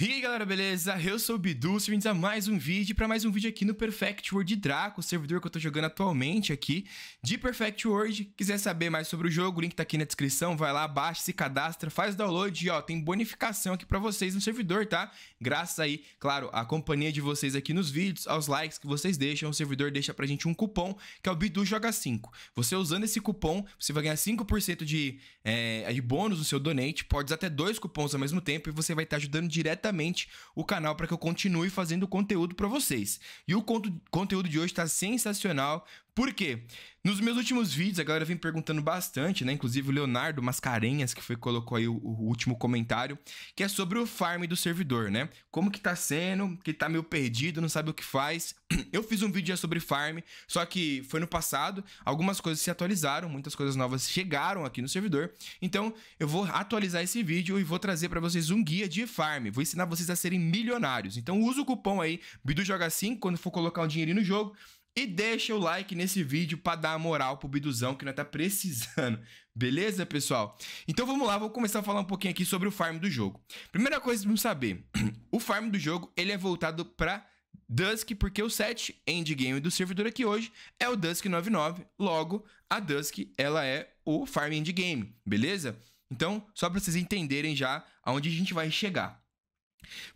E aí galera, beleza? Eu sou o Bidu, sejam bem-vindos a mais um vídeo, para mais um vídeo aqui no Perfect World Draco, o servidor que eu tô jogando atualmente aqui, de Perfect World. Quiser saber mais sobre o jogo, o link tá aqui na descrição, vai lá, baixa, se cadastra, faz download e ó, tem bonificação aqui para vocês no servidor, tá? Graças aí, claro, à companhia de vocês aqui nos vídeos, aos likes que vocês deixam, o servidor deixa pra gente um cupom, que é o Bidu Joga 5. Você usando esse cupom, você vai ganhar 5% de, é, de bônus no seu donate, pode usar até dois cupons ao mesmo tempo e você vai estar tá ajudando diretamente gratuitamente o canal para que eu continue fazendo conteúdo para vocês. E o conteúdo de hoje está sensacional, por quê? Nos meus últimos vídeos, a galera vem perguntando bastante, né? Inclusive o Leonardo Mascarenhas, que foi colocou aí o, o, último comentário, que é sobre o farm do servidor, né? Como que tá sendo, que tá meio perdido, não sabe o que faz. Eu fiz um vídeo já sobre farm, só que foi no passado, algumas coisas se atualizaram, muitas coisas novas chegaram aqui no servidor. Então, eu vou atualizar esse vídeo e vou trazer para vocês um guia de farm. Vou ensinar vocês a serem milionários. Então, usa o cupom aí, BiduJoga5, quando for colocar um dinheirinho no jogo, e deixa o like nesse vídeo para dar a moral pro Biduzão que nós tá precisando. Beleza, pessoal? Então vamos lá, vou começar a falar um pouquinho aqui sobre o farm do jogo. Primeira coisa pra saber, o farm do jogo, ele é voltado para Dusk, porque o set endgame do servidor aqui hoje é o Dusk 99, logo a Dusk ela é o farm endgame, beleza? Então, só para vocês entenderem já aonde a gente vai chegar.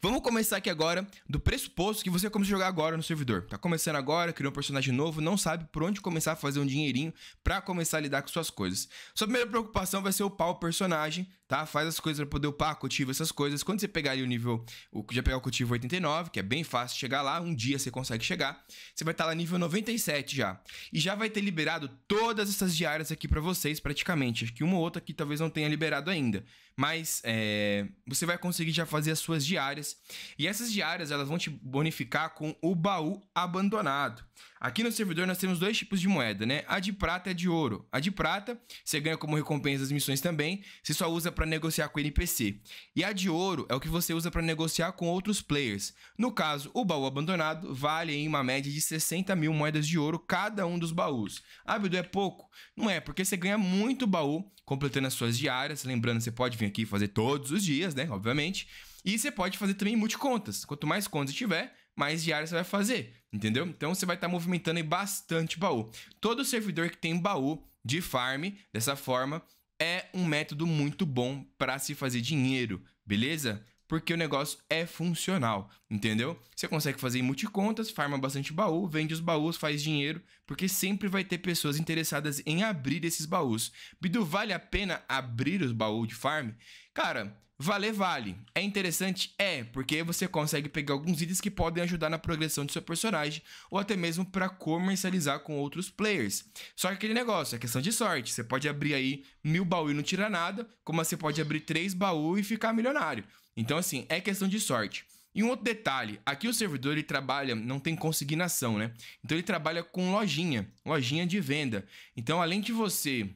Vamos começar aqui agora do pressuposto que você começa a jogar agora no servidor. Tá começando agora, criou um personagem novo, não sabe por onde começar a fazer um dinheirinho para começar a lidar com suas coisas. Sua primeira preocupação vai ser upar o personagem, tá? Faz as coisas para poder upar, cultiva essas coisas. Quando você pegar ali o nível, o, já pegar o cultivo 89, que é bem fácil chegar lá, um dia você consegue chegar, você vai estar tá lá nível 97 já. E já vai ter liberado todas essas diárias aqui para vocês praticamente. Acho que uma ou outra aqui talvez não tenha liberado ainda. Mas é, você vai conseguir já fazer as suas diárias diárias. E essas diárias elas vão te bonificar com o baú abandonado. Aqui no servidor nós temos dois tipos de moeda, né? A de prata e a de ouro. A de prata você ganha como recompensa as missões também, você só usa para negociar com NPC. E a de ouro é o que você usa para negociar com outros players. No caso, o baú abandonado vale em uma média de 60 mil moedas de ouro cada um dos baús. Ah, Bidu, é pouco? Não é, porque você ganha muito baú completando as suas diárias. Lembrando, você pode vir aqui fazer todos os dias, né? Obviamente. E você pode fazer também multicontas. Quanto mais contas tiver, mais diárias você vai fazer, entendeu? Então você vai estar tá movimentando aí bastante baú. Todo servidor que tem baú de farm, dessa forma, é um método muito bom para se fazer dinheiro, beleza? porque o negócio é funcional, entendeu? Você consegue fazer em multicontas, farma bastante baú, vende os baús, faz dinheiro, porque sempre vai ter pessoas interessadas em abrir esses baús. Bidu, vale a pena abrir os baús de farm? Cara, valer vale. É interessante? É, porque você consegue pegar alguns itens que podem ajudar na progressão do seu personagem ou até mesmo para comercializar com outros players. Só que aquele negócio, é questão de sorte. Você pode abrir aí mil baús e não tirar nada, como assim você pode abrir três baús e ficar milionário. Então, assim, é questão de sorte. E um outro detalhe, aqui o servidor ele trabalha, não tem consignação, né? Então ele trabalha com lojinha, lojinha de venda. Então além de você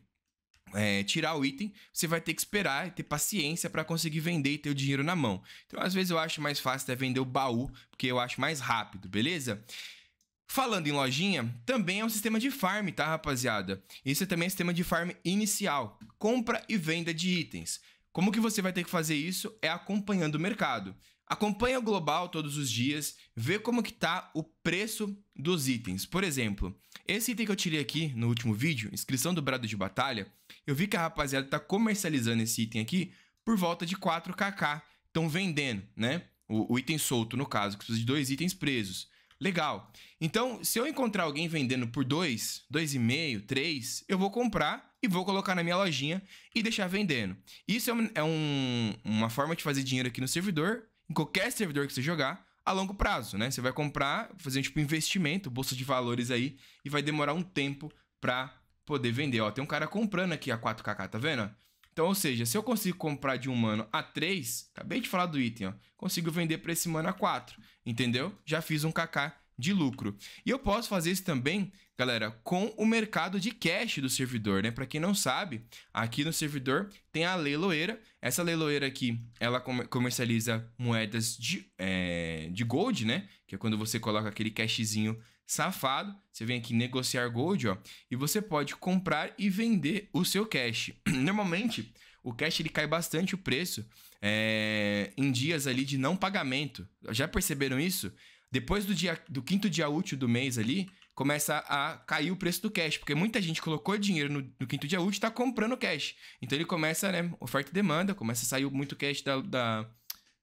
é, tirar o item, você vai ter que esperar e ter paciência para conseguir vender e ter o dinheiro na mão. Então às vezes eu acho mais fácil até vender o baú, porque eu acho mais rápido, beleza? Falando em lojinha, também é um sistema de farm, tá, rapaziada? Esse também é um sistema de farm inicial, compra e venda de itens. Como que você vai ter que fazer isso é acompanhando o mercado. Acompanha o global todos os dias, vê como que tá o preço dos itens. Por exemplo, esse item que eu tirei aqui no último vídeo, inscrição do brado de batalha, eu vi que a rapaziada tá comercializando esse item aqui por volta de 4kk, estão vendendo, né? O, o item solto no caso, que precisa de dois itens presos. Legal. Então, se eu encontrar alguém vendendo por 2, 2,5, 3, eu vou comprar e vou colocar na minha lojinha e deixar vendendo. Isso é, um, é um, uma forma de fazer dinheiro aqui no servidor, em qualquer servidor que você jogar, a longo prazo, né? Você vai comprar, fazer um tipo investimento, bolsa de valores aí, e vai demorar um tempo para poder vender. Ó, tem um cara comprando aqui a 4 KK, tá vendo? Então, ou seja, se eu consigo comprar de um mano a 3, acabei de falar do item, ó, consigo vender para esse mano a 4, entendeu? Já fiz um KK de lucro. E eu posso fazer isso também, galera, com o mercado de cash do servidor, né? Para quem não sabe, aqui no servidor tem a leiloeira. Essa leiloeira aqui, ela comercializa moedas de, é, de gold, né? Que é quando você coloca aquele cashzinho safado. Você vem aqui negociar gold, ó, e você pode comprar e vender o seu cash. Normalmente, o cash ele cai bastante o preço é, em dias ali de não pagamento. Já perceberam isso? Depois do, dia, do quinto dia útil do mês ali, começa a cair o preço do cash, porque muita gente colocou dinheiro no, no quinto dia útil e está comprando cash. Então ele começa, né? Oferta e demanda, começa a sair muito cash da, da,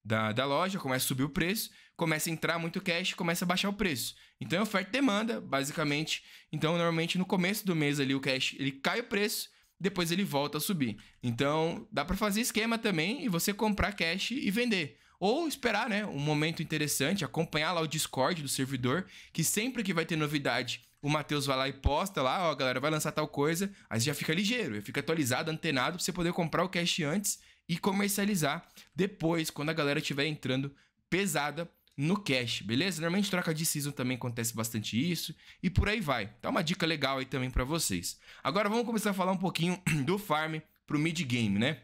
da, da loja, começa a subir o preço começa a entrar muito cash, começa a baixar o preço. Então é oferta e demanda, basicamente. Então, normalmente no começo do mês ali o cash, ele cai o preço, depois ele volta a subir. Então, dá para fazer esquema também e você comprar cash e vender. Ou esperar, né, um momento interessante, acompanhar lá o Discord do servidor, que sempre que vai ter novidade, o Matheus vai lá e posta lá, ó, galera, vai lançar tal coisa, aí você já fica ligeiro, fica atualizado, antenado, para você poder comprar o cash antes e comercializar depois, quando a galera estiver entrando pesada no cash, beleza? Normalmente troca de season também acontece bastante isso e por aí vai. Tá uma dica legal aí também para vocês. Agora vamos começar a falar um pouquinho do farm pro mid game, né?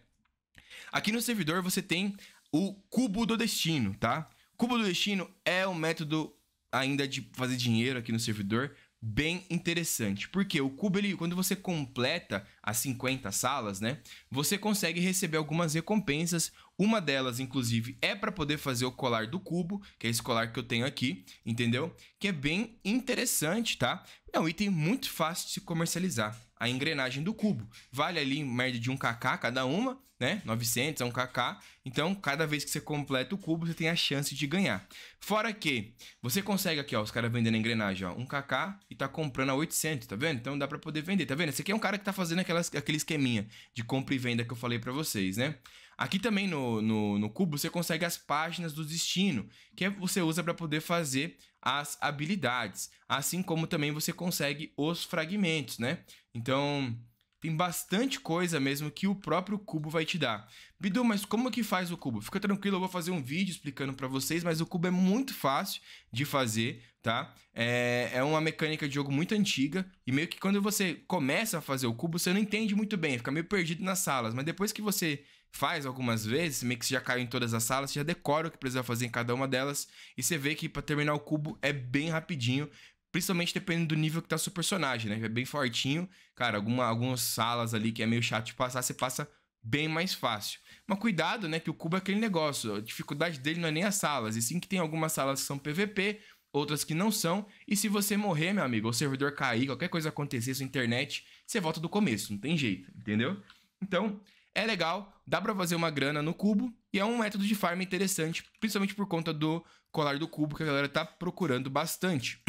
Aqui no servidor você tem o cubo do destino, tá? Cubo do destino é um método ainda de fazer dinheiro aqui no servidor bem interessante, porque o cubo ele, quando você completa as 50 salas, né, você consegue receber algumas recompensas uma delas, inclusive, é para poder fazer o colar do cubo, que é esse colar que eu tenho aqui, entendeu? Que é bem interessante, tá? É um item muito fácil de se comercializar. A engrenagem do cubo. Vale ali média de 1kk cada uma, né? 900 a 1kk. Então, cada vez que você completa o cubo, você tem a chance de ganhar. Fora que você consegue aqui, ó, os caras vendendo a engrenagem, ó, 1kk e tá comprando a 800, tá vendo? Então dá para poder vender, tá vendo? Esse aqui é um cara que tá fazendo aquelas, aquele esqueminha de compra e venda que eu falei para vocês, né? Aqui também no, no, no cubo você consegue as páginas do destino, que é, você usa para poder fazer as habilidades, assim como também você consegue os fragmentos, né? Então, tem bastante coisa mesmo que o próprio cubo vai te dar. Bidu, mas como que faz o cubo? Fica tranquilo, eu vou fazer um vídeo explicando para vocês, mas o cubo é muito fácil de fazer, tá? É, é uma mecânica de jogo muito antiga e meio que quando você começa a fazer o cubo, você não entende muito bem, fica meio perdido nas salas, mas depois que você faz algumas vezes, meio que você já caiu em todas as salas, você já decora o que precisa fazer em cada uma delas, e você vê que para terminar o cubo é bem rapidinho, principalmente dependendo do nível que tá seu personagem, né? É bem fortinho, cara, alguma, algumas salas ali que é meio chato de passar, você passa bem mais fácil. Mas cuidado, né, que o cubo é aquele negócio, a dificuldade dele não é nem as salas, e sim que tem algumas salas que são PVP, outras que não são, e se você morrer, meu amigo, o servidor cair, qualquer coisa acontecer, sua internet, você volta do começo, não tem jeito, entendeu? Então, é legal, dá para fazer uma grana no cubo e é um método de farm interessante, principalmente por conta do colar do cubo que a galera tá procurando bastante.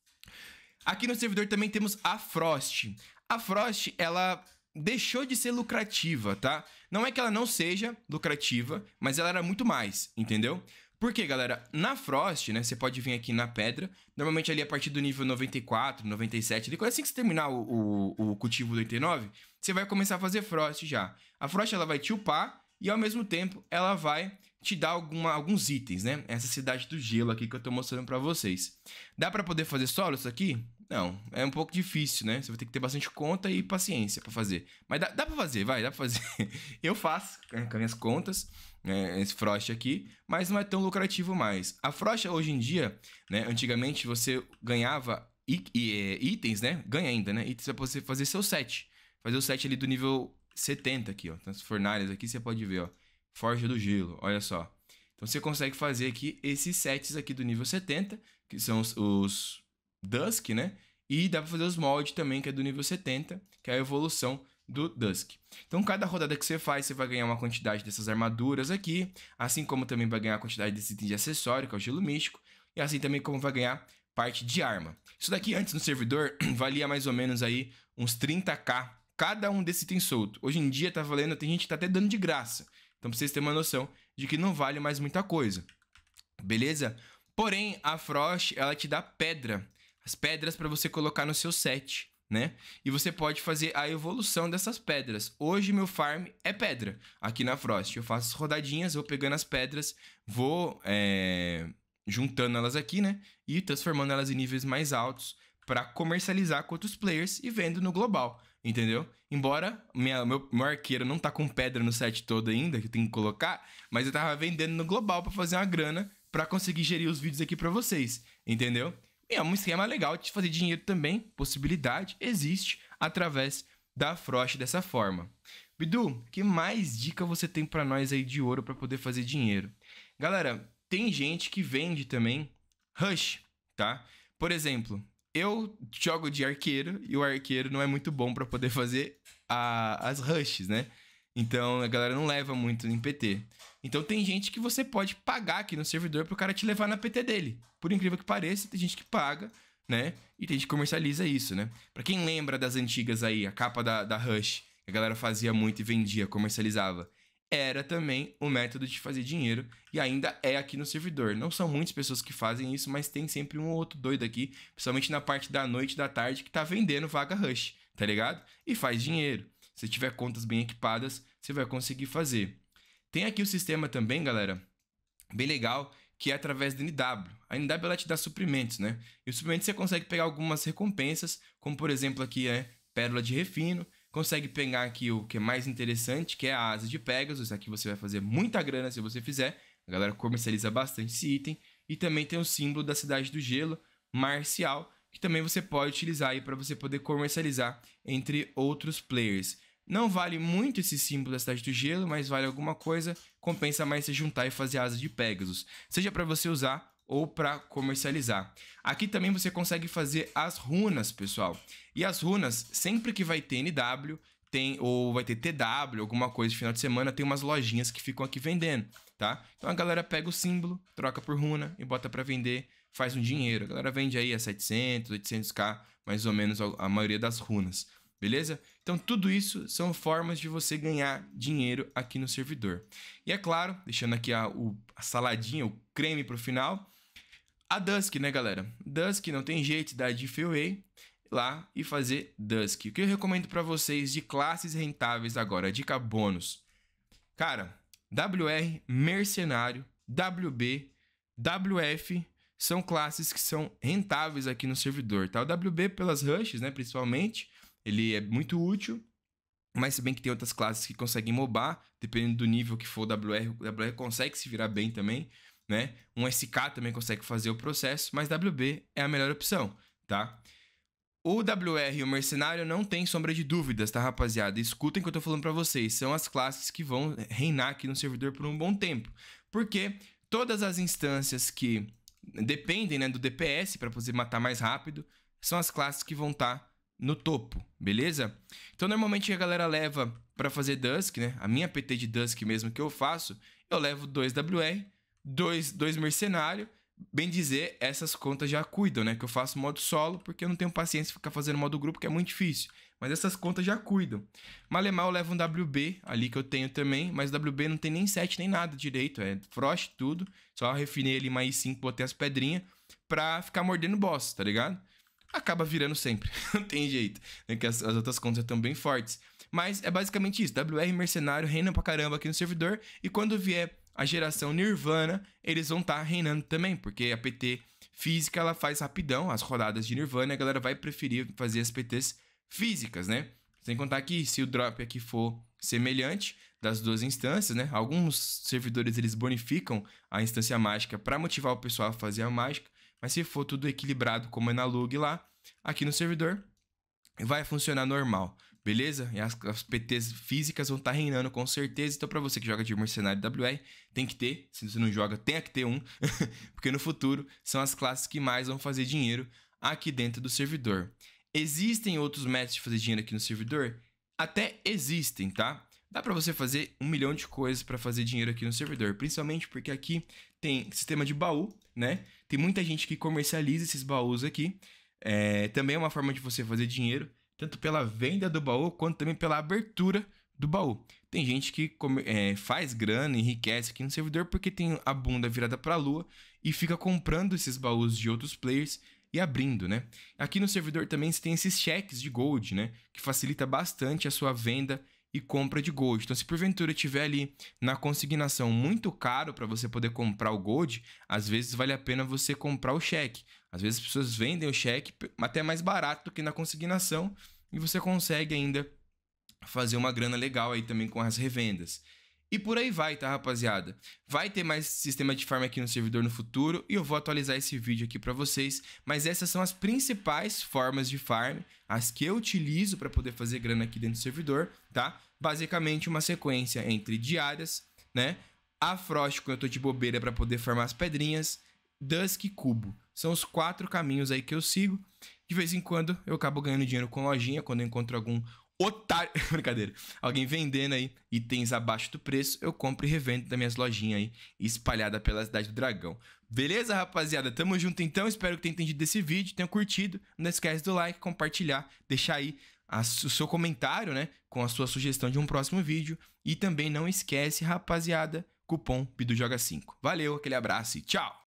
Aqui no servidor também temos a Frost. A Frost, ela deixou de ser lucrativa, tá? Não é que ela não seja lucrativa, mas ela era muito mais, entendeu? Porque, galera, na Frost, né, você pode vir aqui na pedra, normalmente ali a partir do nível 94, 97, ali, é assim que você terminar o, o, o cultivo do 89, você vai começar a fazer frost já. A frost ela vai te upar e ao mesmo tempo ela vai te dar alguma, alguns itens, né? Essa cidade do gelo aqui que eu tô mostrando para vocês. Dá para poder fazer solo isso aqui? Não, é um pouco difícil, né? Você vai ter que ter bastante conta e paciência para fazer. Mas dá, dá para fazer, vai, dá para fazer. eu faço com minhas contas, né, esse Frost aqui, mas não é tão lucrativo mais. A Frost hoje em dia, né? Antigamente você ganhava é, itens, né? Ganha ainda, né? Itens para você fazer seu set fazer o set ali do nível 70 aqui, ó. Nas fornalhas aqui você pode ver, ó. Forja do gelo, olha só. Então você consegue fazer aqui esses sets aqui do nível 70, que são os, os Dusk, né? E dá para fazer os moldes também, que é do nível 70, que é a evolução do Dusk. Então, cada rodada que você faz, você vai ganhar uma quantidade dessas armaduras aqui, assim como também vai ganhar a quantidade desse item de acessório, que é o gelo místico, e assim também como vai ganhar parte de arma. Isso daqui antes no servidor valia mais ou menos aí uns 30k Cada um desses tem solto. Hoje em dia tá valendo, tem gente que tá até dando de graça. Então pra vocês terem uma noção de que não vale mais muita coisa. Beleza? Porém, a Frost, ela te dá pedra. As pedras para você colocar no seu set, né? E você pode fazer a evolução dessas pedras. Hoje meu farm é pedra aqui na Frost. Eu faço as rodadinhas, vou pegando as pedras, vou é... juntando elas aqui, né? E transformando elas em níveis mais altos para comercializar com outros players e vendo no global entendeu? Embora minha, meu, meu arqueiro não tá com pedra no set todo ainda, que eu tenho que colocar, mas eu tava vendendo no global para fazer uma grana para conseguir gerir os vídeos aqui para vocês, entendeu? E é um esquema legal de fazer dinheiro também, possibilidade existe através da Frost dessa forma. Bidu, que mais dica você tem para nós aí de ouro para poder fazer dinheiro? Galera, tem gente que vende também Rush, tá? Por exemplo, eu jogo de arqueiro e o arqueiro não é muito bom para poder fazer a, as rushes, né? Então a galera não leva muito em PT. Então tem gente que você pode pagar aqui no servidor pro cara te levar na PT dele. Por incrível que pareça, tem gente que paga, né? E tem gente que comercializa isso, né? Pra quem lembra das antigas aí, a capa da, da Rush, a galera fazia muito e vendia, comercializava era também o método de fazer dinheiro e ainda é aqui no servidor. Não são muitas pessoas que fazem isso, mas tem sempre um ou outro doido aqui, principalmente na parte da noite da tarde, que tá vendendo vaga rush, tá ligado? E faz dinheiro. Se tiver contas bem equipadas, você vai conseguir fazer. Tem aqui o sistema também, galera, bem legal, que é através do NW. A NW ela te dá suprimentos, né? E os suprimentos você consegue pegar algumas recompensas, como por exemplo aqui é Pérola de Refino, consegue pegar aqui o que é mais interessante, que é a asa de Pegasus. Aqui você vai fazer muita grana se você fizer. A galera comercializa bastante esse item. E também tem o símbolo da Cidade do Gelo, Marcial, que também você pode utilizar aí para você poder comercializar entre outros players. Não vale muito esse símbolo da Cidade do Gelo, mas vale alguma coisa. Compensa mais se juntar e fazer asa de Pegasus. Seja para você usar ou para comercializar. Aqui também você consegue fazer as runas, pessoal. E as runas, sempre que vai ter NW, tem ou vai ter TW, alguma coisa de final de semana, tem umas lojinhas que ficam aqui vendendo, tá? Então a galera pega o símbolo, troca por runa e bota para vender, faz um dinheiro. A galera vende aí a 700, 800k, mais ou menos a maioria das runas. Beleza? Então tudo isso são formas de você ganhar dinheiro aqui no servidor. E é claro, deixando aqui a, o, a saladinha, o creme para o final, a Dusk, né, galera? Dusk não tem jeito, dá de Freeway lá e fazer Dusk. O que eu recomendo para vocês de classes rentáveis agora, dica bônus. Cara, WR, Mercenário, WB, WF são classes que são rentáveis aqui no servidor, tá? O WB pelas rushes, né, principalmente, ele é muito útil, mas se bem que tem outras classes que conseguem mobar, dependendo do nível que for o WR, o WR consegue se virar bem também né? Um SK também consegue fazer o processo, mas WB é a melhor opção, tá? O WR e o Mercenário não tem sombra de dúvidas, tá, rapaziada? Escutem o que eu tô falando para vocês. São as classes que vão reinar aqui no servidor por um bom tempo. Porque todas as instâncias que dependem né, do DPS para poder matar mais rápido são as classes que vão estar tá no topo, beleza? Então, normalmente a galera leva para fazer Dusk, né? A minha PT de Dusk mesmo que eu faço, eu levo 2 WR dois, dois mercenários. Bem dizer, essas contas já cuidam, né? Que eu faço modo solo porque eu não tenho paciência de ficar fazendo modo grupo, que é muito difícil. Mas essas contas já cuidam. Malemar eu levo um WB ali que eu tenho também, mas WB não tem nem set nem nada direito, é frost tudo. Só refinei ali mais 5, botei as pedrinhas pra ficar mordendo boss, tá ligado? Acaba virando sempre, não tem jeito, né? Que as, as outras contas já estão bem fortes. Mas é basicamente isso. WR mercenário reina pra caramba aqui no servidor. E quando vier a geração Nirvana, eles vão estar tá reinando também, porque a PT física ela faz rapidão as rodadas de Nirvana, a galera vai preferir fazer as PTs físicas, né? Sem contar que se o drop aqui for semelhante das duas instâncias, né? Alguns servidores eles bonificam a instância mágica para motivar o pessoal a fazer a mágica, mas se for tudo equilibrado como é na log lá, aqui no servidor vai funcionar normal. Beleza? E as, as PTs físicas vão estar tá reinando com certeza. Então, para você que joga de mercenário WR, tem que ter. Se você não joga, tem que ter um. porque no futuro são as classes que mais vão fazer dinheiro aqui dentro do servidor. Existem outros métodos de fazer dinheiro aqui no servidor? Até existem, tá? Dá para você fazer um milhão de coisas para fazer dinheiro aqui no servidor, principalmente porque aqui tem sistema de baú, né? Tem muita gente que comercializa esses baús aqui. É, também é uma forma de você fazer dinheiro tanto pela venda do baú quanto também pela abertura do baú. Tem gente que come, é, faz grana, enriquece aqui no servidor porque tem a bunda virada para a lua e fica comprando esses baús de outros players e abrindo, né? Aqui no servidor também você tem esses cheques de gold, né? Que facilita bastante a sua venda e compra de gold. Então, se porventura tiver ali na consignação muito caro para você poder comprar o gold, às vezes vale a pena você comprar o cheque. Às vezes as pessoas vendem o cheque até mais barato do que na consignação e você consegue ainda fazer uma grana legal aí também com as revendas. E por aí vai, tá, rapaziada? Vai ter mais sistema de farm aqui no servidor no futuro e eu vou atualizar esse vídeo aqui para vocês, mas essas são as principais formas de farm, as que eu utilizo para poder fazer grana aqui dentro do servidor, tá? Basicamente uma sequência entre diárias, né? A Frost quando eu tô de bobeira para poder formar as pedrinhas, Dusk e Cubo. São os quatro caminhos aí que eu sigo. De vez em quando eu acabo ganhando dinheiro com lojinha, quando eu encontro algum otário. Brincadeira. Alguém vendendo aí itens abaixo do preço, eu compro e revendo das minhas lojinhas aí, espalhada pela cidade do dragão. Beleza, rapaziada? Tamo junto então. Espero que tenha entendido desse vídeo, tenha curtido. Não esquece do like, compartilhar, deixar aí a, o seu comentário, né? Com a sua sugestão de um próximo vídeo. E também não esquece, rapaziada, cupom Joga 5 Valeu, aquele abraço e tchau!